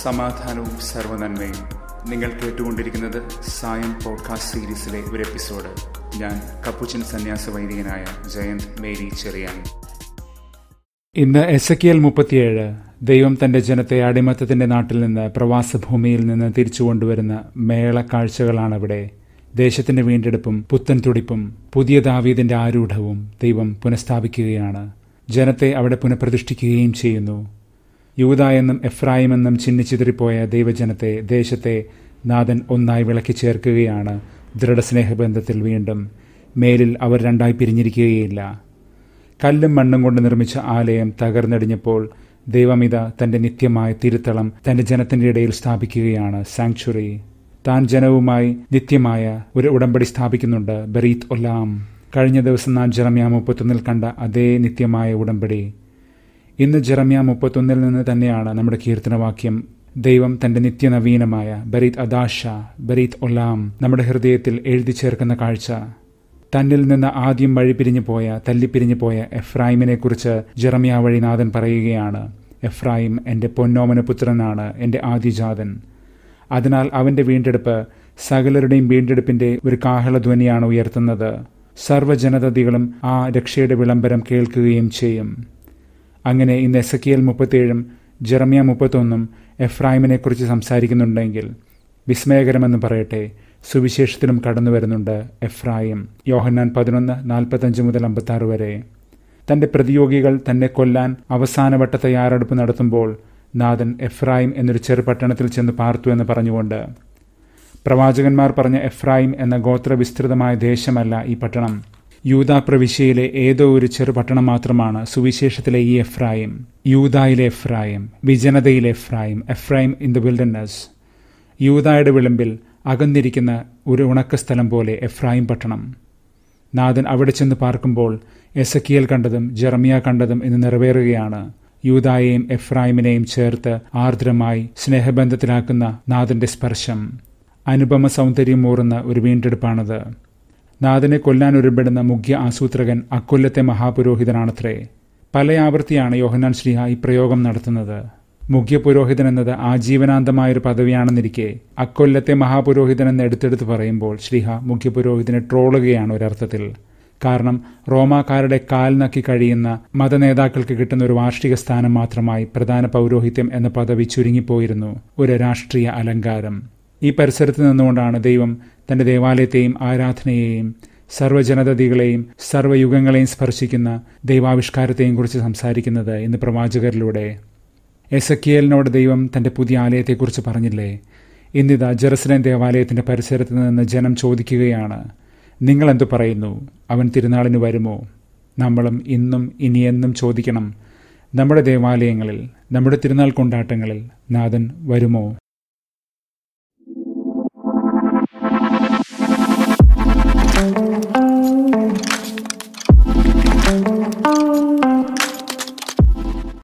സമാധാനവും സർവനന്മയും നിങ്ങൾ കേട്ടുകൊണ്ടിരിക്കുന്നത് സായം പോഡ്കാസ്റ്റ് സീരീസിലെ ഒരു എപ്പിസോഡ് ഞാൻ കപ്പുച്ചൻ സന്യാസ വൈദികനായ ജയന്ത് മേരി ചെറിയാൻ ഇന്ന് എസ് എൽ മുപ്പത്തിയേഴ് ദൈവം തന്റെ ജനത്തെ അടിമത്തത്തിന്റെ നാട്ടിൽ നിന്ന് പ്രവാസഭൂമിയിൽ നിന്ന് തിരിച്ചുകൊണ്ടുവരുന്ന മേള കാഴ്ചകളാണ് ഇവിടെ ദേശത്തിന്റെ വീണ്ടെടുപ്പും പുത്തൻ തുടിപ്പും പുതിയ ദാവീദിന്റെ ആരൂഢവും ദൈവം പുനഃസ്ഥാപിക്കുകയാണ് ജനത്തെ അവിടെ പുനഃപ്രതിഷ്ഠിക്കുകയും ചെയ്യുന്നു യൂത എന്നും എഫ്രായിം എന്നും ചിന്നിച്ചിതറിപ്പോയ ദൈവജനത്തെ ദേശത്തെ നാഥൻ ഒന്നായി വിളക്കി ചേർക്കുകയാണ് ദൃഢസ്നേഹബന്ധത്തിൽ വീണ്ടും മേലിൽ അവർ രണ്ടായി പിരിഞ്ഞിരിക്കുകയില്ല കല്ലും മണ്ണും കൊണ്ട് നിർമ്മിച്ച ആലയം തകർന്നടിഞ്ഞപ്പോൾ ദൈവമിത തന്റെ നിത്യമായ തിരുത്തളം തന്റെ ജനത്തിന്റെ ഇടയിൽ സ്ഥാപിക്കുകയാണ് സാങ്ച്വറി താൻ ജനവുമായി നിത്യമായ ഒരു ഉടമ്പടി സ്ഥാപിക്കുന്നുണ്ട് ബറീത് ഒലാം കഴിഞ്ഞ ദിവസം നാം ജെറമ്യ മുപ്പത്തൊന്നിൽ കണ്ട അതേ നിത്യമായ ഉടമ്പടി ഇന്ന് ജെറമ്യ മുപ്പത്തൊന്നിൽ നിന്ന് തന്നെയാണ് നമ്മുടെ കീർത്തനവാക്യം ദൈവം തന്റെ നിത്യനവീനമായ ബരീത് അദാഷ ബരീത് ഒലാം നമ്മുടെ ഹൃദയത്തിൽ എഴുതി ചേർക്കുന്ന കാഴ്ച തന്നിൽ നിന്ന് ആദ്യം വഴി പിരിഞ്ഞു പോയ തല്ലിപ്പിരിഞ്ഞു പോയ എഫ്രൈമിനെക്കുറിച്ച് ജെറമ്യ വഴിനാഥൻ പറയുകയാണ് എഫ്രൈം എന്റെ പൊന്നോമന പുത്രനാണ് എന്റെ ആദിജാതൻ അതിനാൽ അവന്റെ വീണ്ടെടുപ്പ് സകലരുടെയും വീണ്ടെടുപ്പിന്റെ ഒരു കാഹളധ്വനിയാണ് ഉയർത്തുന്നത് ജനതകളും ആ രക്ഷയുടെ വിളംബരം കേൾക്കുകയും ചെയ്യും അങ്ങനെ ഇന്ന് എസക്കിയൽ മുപ്പത്തിയേഴും ജെറമിയ മുപ്പത്തൊന്നും എഫ്രാഹിമിനെക്കുറിച്ച് സംസാരിക്കുന്നുണ്ടെങ്കിൽ വിസ്മയകരമെന്ന് പറയട്ടെ സുവിശേഷത്തിലും കടന്നു വരുന്നുണ്ട് എഫ്രായിം യോഹന്നാൻ പതിനൊന്ന് നാൽപ്പത്തഞ്ച് മുതൽ അമ്പത്താറ് വരെ തന്റെ പ്രതിയോഗികൾ തന്നെ കൊല്ലാൻ അവസാനവട്ട തയ്യാറെടുപ്പ് നടത്തുമ്പോൾ നാഥൻ എഫ്രായിം എന്നൊരു ചെറുപട്ടണത്തിൽ ചെന്ന് പാർത്തു എന്ന് പറഞ്ഞുകൊണ്ട് പ്രവാചകന്മാർ പറഞ്ഞ എഫ്രായിം എന്ന ഗോത്രവിസ്തൃതമായ ദേശമല്ല ഈ പട്ടണം യൂതാ പ്രവിശ്യയിലെ ഏതോ ഒരു ചെറു പട്ടണം മാത്രമാണ് സുവിശേഷത്തിലെ ഈ എഫ്രായിം യൂതായിലെ എഫ്രായിം വിജനതയിലെ Ephraim Ephraim in the wilderness യൂതായുടെ വിളമ്പിൽ അകന്നിരിക്കുന്ന ഒരു ഉണക്ക സ്ഥലം പോലെ എഫ്രായിം പട്ടണം നാഥൻ അവിടെ ചെന്ന് പാർക്കുമ്പോൾ എസക്കിയൽ കണ്ടതും ജെറമിയ കണ്ടതും ഇന്ന് നിറവേറുകയാണ് യൂതായെയും എഫ്രായിമിനെയും ചേർത്ത് ആർദ്രമായി സ്നേഹബന്ധത്തിലാക്കുന്ന നാഥന്റെ സ്പർശം അനുപമ സൗന്ദര്യമൂറുന്ന ഒരു വീണ്ടെടുപ്പാണത് നാഥനെ കൊല്ലാൻ ഒരുപെടുന്ന മുഖ്യ ആസൂത്രകൻ അക്കൊല്ലത്തെ മഹാപുരോഹിതനാണത്രേ പല ആവൃത്തിയാണ് യോഹനാൻ ശ്രീഹ ഈ പ്രയോഗം നടത്തുന്നത് മുഖ്യ പുരോഹിതൻ എന്നത് ആജീവനാന്തമായൊരു പദവിയാണെന്നിരിക്കെ അക്കൊല്ലത്തെ മഹാപുരോഹിതൻ എന്ന് എടുത്തെടുത്ത് പറയുമ്പോൾ ശ്രീഹ മുഖ്യ പുരോഹിതനെ ട്രോളുകയാണ് ഒരർത്ഥത്തിൽ കാരണം റോമാക്കാരുടെ കാൽനക്കി കഴിയുന്ന മതനേതാക്കൾക്ക് കിട്ടുന്ന ഒരു വാർഷിക സ്ഥാനം മാത്രമായി പ്രധാന പൗരോഹിത്യം എന്ന പദവി ചുരുങ്ങിപ്പോയിരുന്നു ഒരു രാഷ്ട്രീയ അലങ്കാരം ഈ പരിസരത്ത് നിന്നുകൊണ്ടാണ് ദൈവം തന്റെ ദേവാലയത്തെയും ആരാധനയെയും സർവ്വജനതതികളെയും സർവ്വയുഗങ്ങളെയും സ്പർശിക്കുന്ന ദൈവാവിഷ്കാരത്തെയും കുറിച്ച് സംസാരിക്കുന്നത് ഇന്ന് പ്രവാചകരിലൂടെ എസക്കിയലിനോട് ദൈവം തന്റെ പുതിയ ആലയത്തെക്കുറിച്ച് പറഞ്ഞില്ലേ ഇന്നിതാ ജെറുസലേം ദേവാലയത്തിന്റെ പരിസരത്ത് നിന്ന് ജനം ചോദിക്കുകയാണ് നിങ്ങളെന്തു പറയുന്നു അവൻ തിരുനാളിന് വരുമോ നമ്മളും ഇന്നും ഇനിയെന്നും ചോദിക്കണം നമ്മുടെ ദേവാലയങ്ങളിൽ നമ്മുടെ തിരുനാൾ കൊണ്ടാട്ടങ്ങളിൽ നാഥൻ വരുമോ